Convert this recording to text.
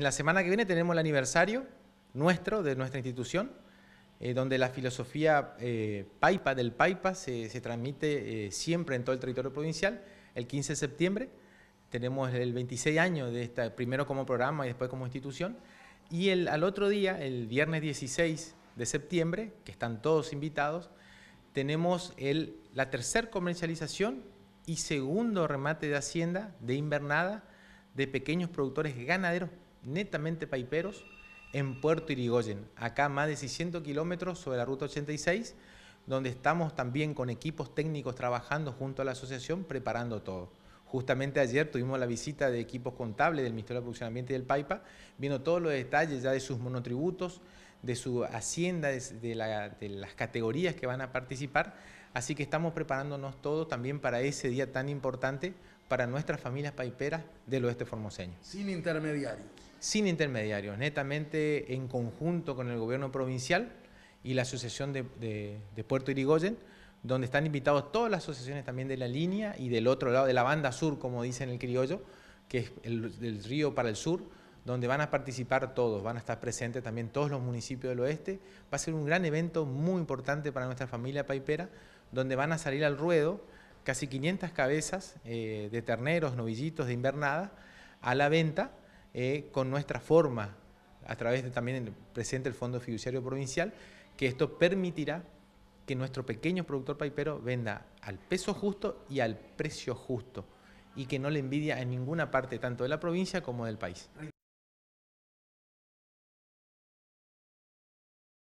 En la semana que viene tenemos el aniversario nuestro, de nuestra institución, eh, donde la filosofía eh, Paipa, del Paipa, se, transmite eh, siempre en todo el territorio provincial. El 15 de septiembre tenemos el 26 años de esta, primero como programa y después como institución. Y el, al otro día, el viernes 16 de septiembre, que están todos invitados, tenemos el, la tercer comercialización y segundo remate de Hacienda de invernada de pequeños productores ganaderos netamente paiperos en Puerto Irigoyen, acá más de 600 kilómetros sobre la Ruta 86, donde estamos también con equipos técnicos trabajando junto a la asociación preparando todo. Justamente ayer tuvimos la visita de equipos contables del Ministerio de Producción Ambiente y del PAIPA, viendo todos los detalles ya de sus monotributos, de su hacienda, de, las categorías que van a participar. Así que estamos preparándonos todos también para ese día tan importante para nuestras familias paiperas del oeste formoseño. Sin intermediarios. Sin intermediarios, netamente en conjunto con el gobierno provincial y la asociación de, Puerto Irigoyen, donde están invitados todas las asociaciones también de la línea y del otro lado, de la banda sur, como dicen el criollo, que es el, del río para el sur, donde van a participar todos, van a estar presentes también todos los municipios del oeste. Va a ser un gran evento muy importante para nuestra familia paipera, donde van a salir al ruedo casi 500 cabezas eh, de terneros, novillitos, de invernada, a la venta eh, con nuestra forma, a través de también del presente el Fondo Fiduciario Provincial, que esto permitirá que nuestro pequeño productor paipero venda al peso justo y al precio justo y que no le envidia en ninguna parte tanto de la provincia como del país.